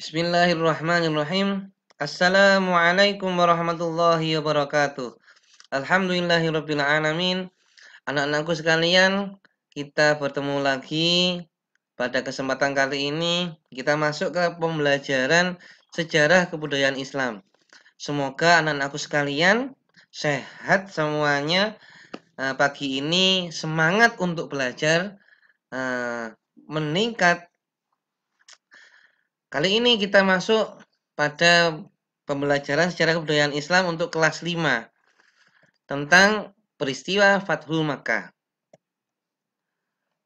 Bismillahirrahmanirrahim. Assalamualaikum warahmatullahi wabarakatuh. Alhamdulillahirabbil alamin. Anak-anakku sekalian, kita bertemu lagi pada kesempatan kali ini kita masuk ke pembelajaran sejarah kebudayaan Islam. Semoga anak-anakku sekalian sehat semuanya. Eh, pagi ini semangat untuk belajar eh, meningkat Kali ini kita masuk pada pembelajaran sejarah kebudayaan Islam untuk kelas 5 tentang peristiwa Fathul Makkah.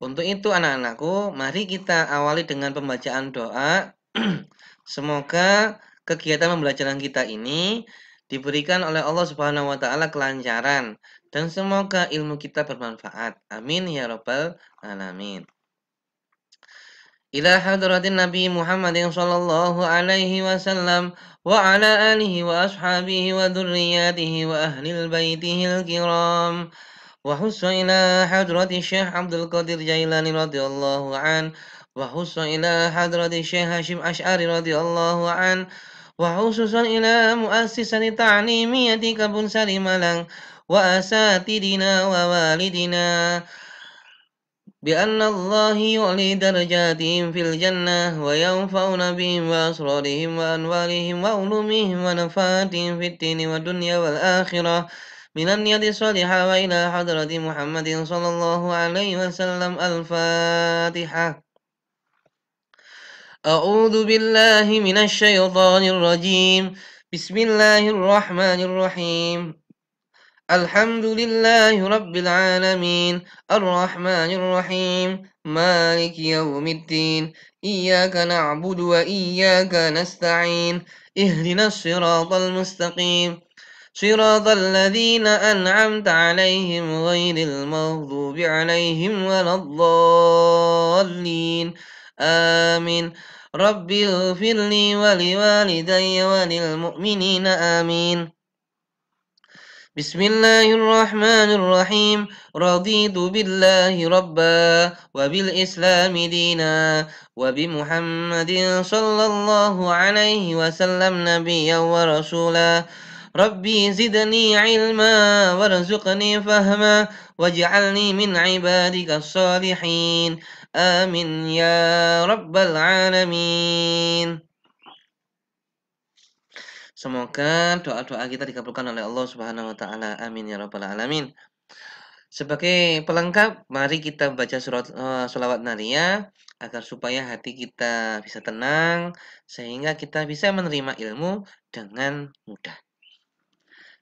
Untuk itu anak-anakku, mari kita awali dengan pembacaan doa. Semoga kegiatan pembelajaran kita ini diberikan oleh Allah Subhanahu wa taala kelancaran dan semoga ilmu kita bermanfaat. Amin ya rabbal alamin. إلى حضرة النبي محمد صلى الله عليه وسلم وعلى آله وأصحابه وذرياته وأهل بيته الكرام وحس إلى حضرة الشيخ عبد القادر جيلاني رضي الله عنه وحس إلى حضرة الشيخ هاشم أشعري رضي الله عنه وخصوصا إلى مؤسسة تعليمية كبن سليم لن وأساتذنا ووالدنا بأن الله يعلي درجاتهم في الجنة ويوفون بهم وأسرارهم وأنوارهم وعلومهم ونفاتهم في الدين والدنيا والآخرة من اليد الصالحة وإلى حضرة محمد صلى الله عليه وسلم الفاتحة أعوذ بالله من الشيطان الرجيم بسم الله الرحمن الرحيم الحمد لله رب العالمين الرحمن الرحيم مالك يوم الدين إياك نعبد وإياك نستعين اهدنا الصراط المستقيم صراط الذين أنعمت عليهم غير المغضوب عليهم ولا الضالين آمين رب اغفر لي ولوالدي وللمؤمنين آمين بسم الله الرحمن الرحيم رضيت بالله ربا وبالإسلام دينا وبمحمد صلى الله عليه وسلم نبيا ورسولا ربي زدني علما وارزقني فهما واجعلني من عبادك الصالحين آمين يا رب العالمين Semoga doa-doa kita dikabulkan oleh Allah Subhanahu wa taala. Amin ya rabbal alamin. Sebagai pelengkap, mari kita baca surat uh, selawat naria agar supaya hati kita bisa tenang sehingga kita bisa menerima ilmu dengan mudah.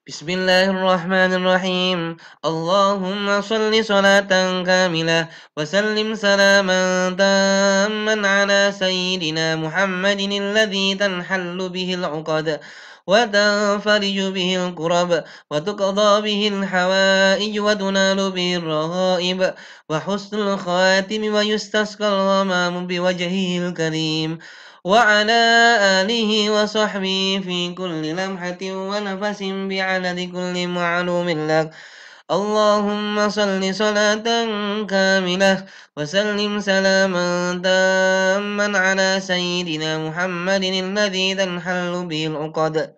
Bismillahirrahmanirrahim. Allahumma shalli salatan kamilah. wa sallim Sayyidina tamman ala تاما Muhammadin alladhi tanhallu bihil 'uqad. وتنفرج به الكرب وتقضى به الحوائج وتنال به الرغائب وحسن الخاتم ويستسقى الغمام بوجهه الكريم وعلى آله وصحبه في كل لمحة ونفس بعدد كل معلوم لك اللهم صل صلاة كاملة وسلم سلاما تاما على سيدنا محمد الذي تنحل به العقد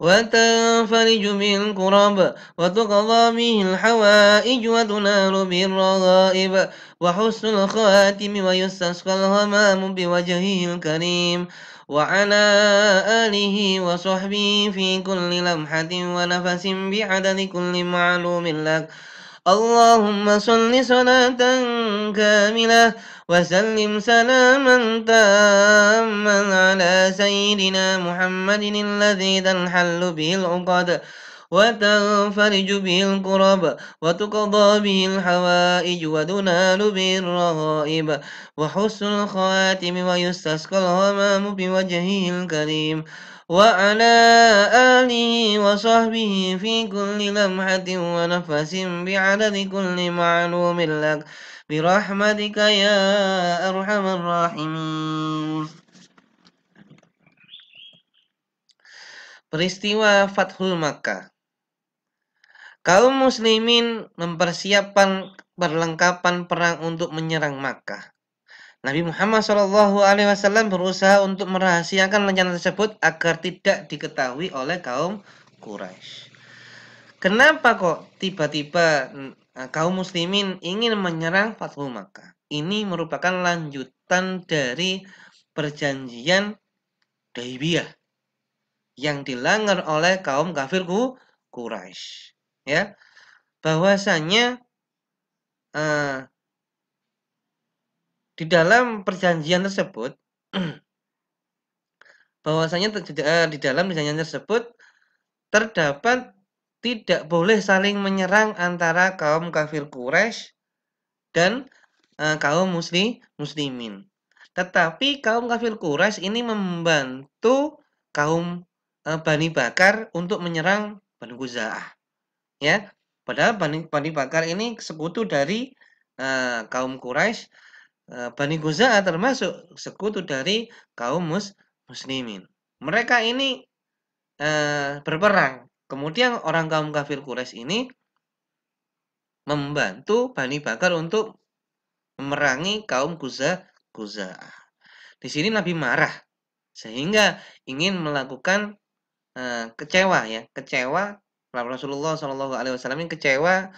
وتنفرج به الكرب وتقضى به الحوائج وتنال به الرغائب وحسن الخاتم ويستسقى الغمام بوجهه الكريم وعلى آله وصحبه في كل لمحة ونفس بعدد كل معلوم لك اللهم صل صلاة كاملة وسلم سلاما تاما على سيدنا محمد الذي تنحل به العقد وتنفرج به الكرب وتقضى به الحوائج وتنال به الرغائب وحسن الخواتم ويستسقى الغمام بوجهه الكريم وعلى آله وصحبه في كل لمحة ونفس بعدد كل معلوم لك برحمتك يا أرحم الراحمين Peristiwa Fathul Makkah Kaum muslimin mempersiapkan perlengkapan perang untuk menyerang Makkah. Nabi Muhammad Shallallahu Alaihi Wasallam berusaha untuk merahasiakan rencana tersebut agar tidak diketahui oleh kaum Quraisy. Kenapa kok tiba-tiba eh, kaum muslimin ingin menyerang Fatul Makkah? Ini merupakan lanjutan dari perjanjian Daibiyah yang dilanggar oleh kaum kafirku Quraisy ya bahwasanya uh, eh, di dalam perjanjian tersebut bahwasanya eh, di dalam perjanjian tersebut terdapat tidak boleh saling menyerang antara kaum kafir Quraisy dan eh, kaum muslim muslimin. Tetapi kaum kafir Quraisy ini membantu kaum Bani Bakar untuk menyerang Bani Guzaah ya padahal Bani, Bani Bakar ini sekutu dari uh, kaum Quraisy uh, Bani Guza'a termasuk sekutu dari kaum mus muslimin mereka ini uh, berperang kemudian orang kaum kafir Quraisy ini membantu Bani Bakar untuk memerangi kaum Guza di sini Nabi marah sehingga ingin melakukan uh, kecewa ya kecewa Rasulullah Shallallahu Alaihi Wasallam kecewa,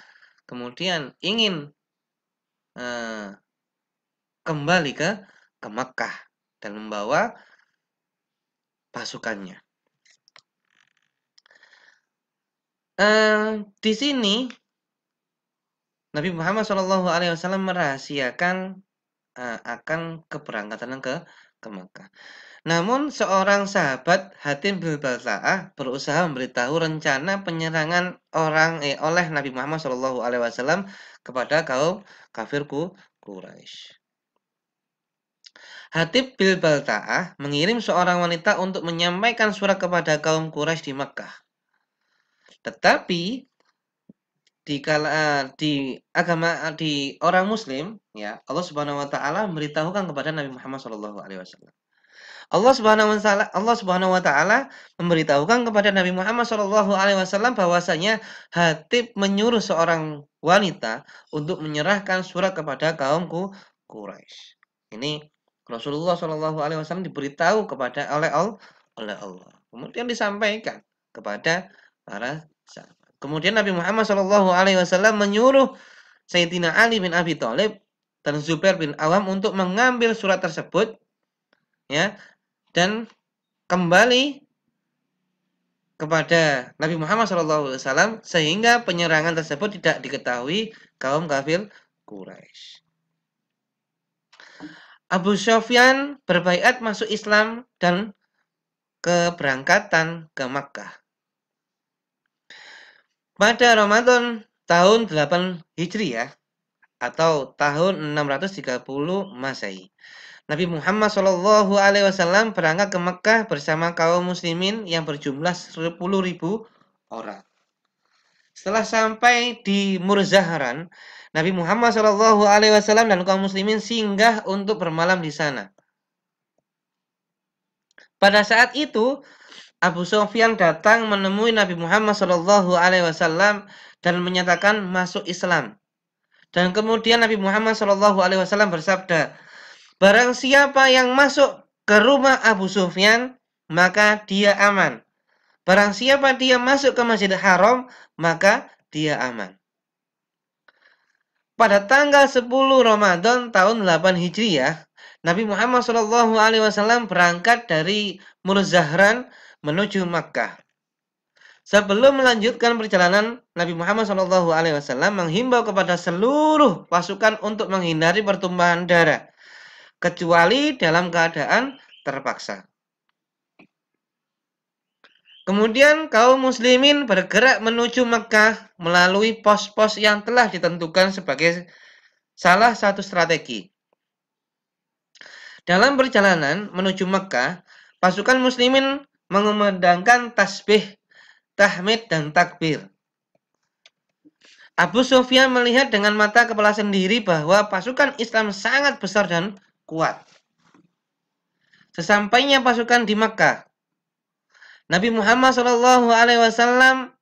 kemudian ingin uh, kembali ke ke Mekah dan membawa pasukannya. Uh, di sini Nabi Muhammad Shallallahu Alaihi Wasallam merahasiakan uh, akan keberangkatan ke ke Mekah. Namun, seorang sahabat Hatim bin Balsaah berusaha memberitahu rencana penyerangan orang eh, oleh Nabi Muhammad Shallallahu Alaihi Wasallam kepada kaum kafirku Quraisy. Hatib bin Balta'ah mengirim seorang wanita untuk menyampaikan surat kepada kaum Quraisy di Mekkah. Tetapi di kala di agama di orang muslim ya Allah Subhanahu wa taala memberitahukan kepada Nabi Muhammad SAW alaihi wasallam Allah Subhanahu wa taala Allah Subhanahu wa taala memberitahukan kepada Nabi Muhammad Shallallahu alaihi wasallam bahwasanya Hatib menyuruh seorang wanita untuk menyerahkan surat kepada kaumku Quraisy. Ini Rasulullah Shallallahu alaihi wasallam diberitahu kepada oleh Allah oleh Allah. Kemudian disampaikan kepada para sahabat. Kemudian Nabi Muhammad Shallallahu alaihi wasallam menyuruh Sayyidina Ali bin Abi Thalib dan Zubair bin Awam untuk mengambil surat tersebut ya dan kembali kepada Nabi Muhammad SAW sehingga penyerangan tersebut tidak diketahui kaum kafir Quraisy. Abu Sofyan berbaikat masuk Islam dan keberangkatan ke Makkah. Pada Ramadan tahun 8 Hijriah atau tahun 630 Masehi. Nabi Muhammad Shallallahu Alaihi Wasallam berangkat ke Mekah bersama kaum muslimin yang berjumlah 10.000 orang. Setelah sampai di Murzaharan, Nabi Muhammad Shallallahu Alaihi Wasallam dan kaum muslimin singgah untuk bermalam di sana. Pada saat itu, Abu Sofyan datang menemui Nabi Muhammad Shallallahu Alaihi Wasallam dan menyatakan masuk Islam. Dan kemudian Nabi Muhammad Shallallahu Alaihi Wasallam bersabda, Barang siapa yang masuk ke rumah Abu Sufyan, maka dia aman. Barang siapa dia masuk ke Masjid Haram, maka dia aman. Pada tanggal 10 Ramadan tahun 8 Hijriah, Nabi Muhammad SAW berangkat dari Murzahran menuju Makkah. Sebelum melanjutkan perjalanan, Nabi Muhammad SAW menghimbau kepada seluruh pasukan untuk menghindari pertumbuhan darah kecuali dalam keadaan terpaksa. Kemudian kaum muslimin bergerak menuju Mekah melalui pos-pos yang telah ditentukan sebagai salah satu strategi. Dalam perjalanan menuju Mekah, pasukan muslimin mengumandangkan tasbih, tahmid, dan takbir. Abu Sufyan melihat dengan mata kepala sendiri bahwa pasukan Islam sangat besar dan kuat. Sesampainya pasukan di Makkah, Nabi Muhammad Shallallahu Alaihi Wasallam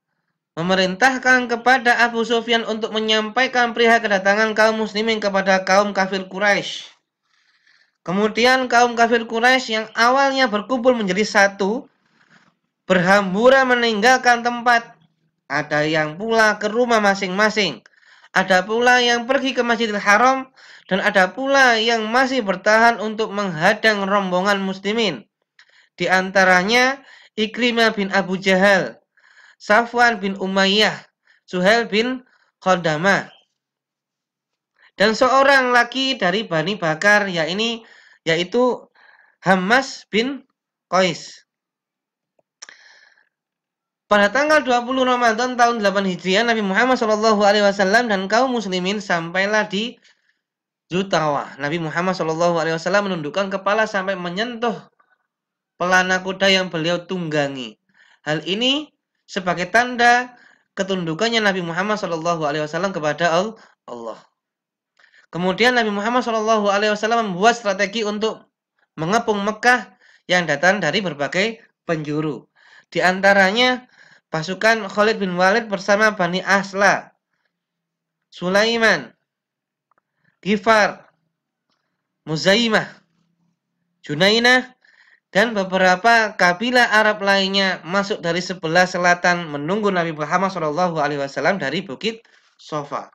memerintahkan kepada Abu Sufyan untuk menyampaikan perihal kedatangan kaum muslimin kepada kaum kafir Quraisy. Kemudian kaum kafir Quraisy yang awalnya berkumpul menjadi satu, berhamburan meninggalkan tempat. Ada yang pula ke rumah masing-masing ada pula yang pergi ke Masjidil Haram, dan ada pula yang masih bertahan untuk menghadang rombongan muslimin. Di antaranya Ikrimah bin Abu Jahal, Safwan bin Umayyah, Suhail bin Khaldama, Dan seorang lagi dari Bani Bakar yaitu, yaitu Hamas bin Qais. Pada tanggal 20 Ramadan tahun 8 Hijriah Nabi Muhammad Shallallahu alaihi wasallam dan kaum muslimin sampailah di Zutawa. Nabi Muhammad Shallallahu alaihi wasallam menundukkan kepala sampai menyentuh pelana kuda yang beliau tunggangi. Hal ini sebagai tanda ketundukannya Nabi Muhammad Shallallahu alaihi wasallam kepada Allah. Kemudian Nabi Muhammad Shallallahu alaihi wasallam membuat strategi untuk mengepung Mekah yang datang dari berbagai penjuru. Di antaranya Pasukan Khalid bin Walid bersama Bani Asla, Sulaiman, Gifar, Muzaimah, Junainah, dan beberapa kabilah Arab lainnya masuk dari sebelah selatan menunggu Nabi Muhammad SAW dari Bukit Sofa.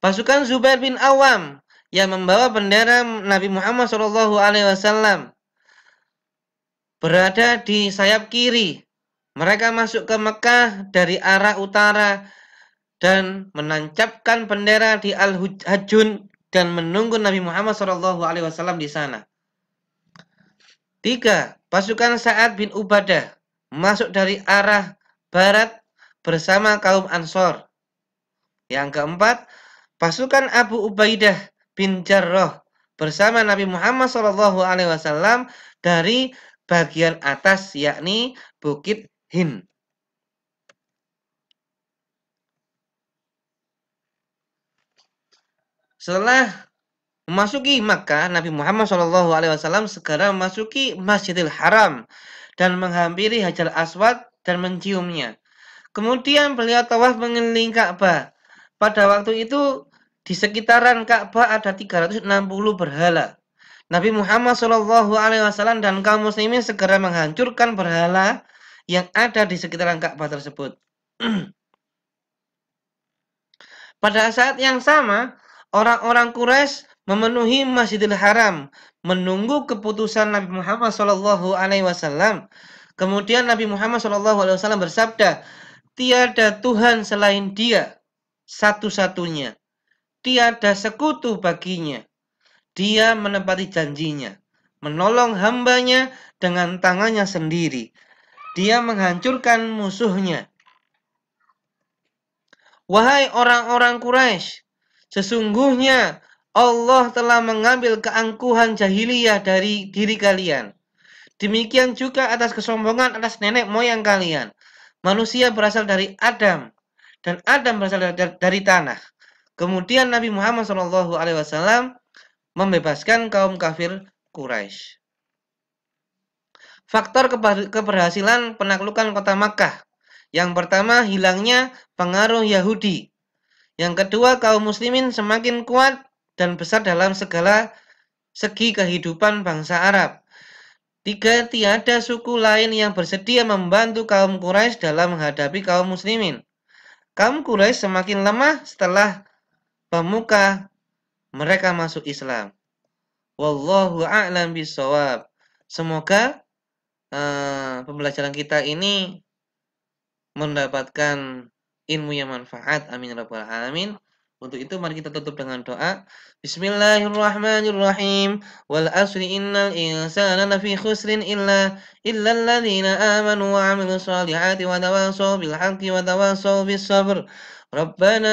Pasukan Zubair bin Awam yang membawa bendera Nabi Muhammad SAW berada di sayap kiri. Mereka masuk ke Mekah dari arah utara dan menancapkan bendera di Al-Hajjun dan menunggu Nabi Muhammad SAW di sana. Tiga, pasukan Sa'ad bin Ubadah masuk dari arah barat bersama kaum Ansor. Yang keempat, pasukan Abu Ubaidah bin Jarrah bersama Nabi Muhammad SAW dari bagian atas yakni Bukit Hin. Setelah memasuki Makkah, Nabi Muhammad SAW segera memasuki Masjidil Haram dan menghampiri Hajar Aswad dan menciumnya. Kemudian beliau tawaf mengelilingi Ka'bah. Pada waktu itu di sekitaran Ka'bah ada 360 berhala. Nabi Muhammad Shallallahu Alaihi Wasallam dan kaum muslimin segera menghancurkan berhala yang ada di sekitaran Ka'bah tersebut. Pada saat yang sama, orang-orang Quraisy memenuhi Masjidil Haram, menunggu keputusan Nabi Muhammad Shallallahu Alaihi Wasallam. Kemudian Nabi Muhammad Shallallahu Alaihi Wasallam bersabda, tiada Tuhan selain Dia, satu-satunya. Tiada sekutu baginya. Dia menepati janjinya, menolong hambanya dengan tangannya sendiri. Dia menghancurkan musuhnya. Wahai orang-orang Quraisy, sesungguhnya Allah telah mengambil keangkuhan jahiliyah dari diri kalian. Demikian juga atas kesombongan atas nenek moyang kalian. Manusia berasal dari Adam dan Adam berasal dari, dari tanah. Kemudian Nabi Muhammad SAW membebaskan kaum kafir Quraisy. Faktor keberhasilan penaklukan kota Makkah. Yang pertama, hilangnya pengaruh Yahudi. Yang kedua, kaum muslimin semakin kuat dan besar dalam segala segi kehidupan bangsa Arab. Tiga, tiada suku lain yang bersedia membantu kaum Quraisy dalam menghadapi kaum muslimin. Kaum Quraisy semakin lemah setelah pemuka mereka masuk Islam. Wallahu a'lam bisawab. Semoga uh, pembelajaran kita ini mendapatkan ilmu yang manfaat. Amin ya rabbal alamin. Untuk itu mari kita tutup dengan doa. Bismillahirrahmanirrahim. Wal asri innal insana lafi khusrin illa illa alladziina amanu wa 'amilus shalihati wa tawassaw bil haqqi wa tawassaw bis sabr. Rabbana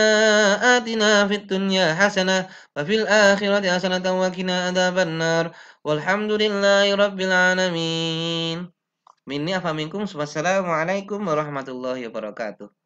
atina fit dunya hasana wa fil akhirati hasana wa kina ada bannar walhamdulillahi minni afaminkum wassalamualaikum warahmatullahi wabarakatuh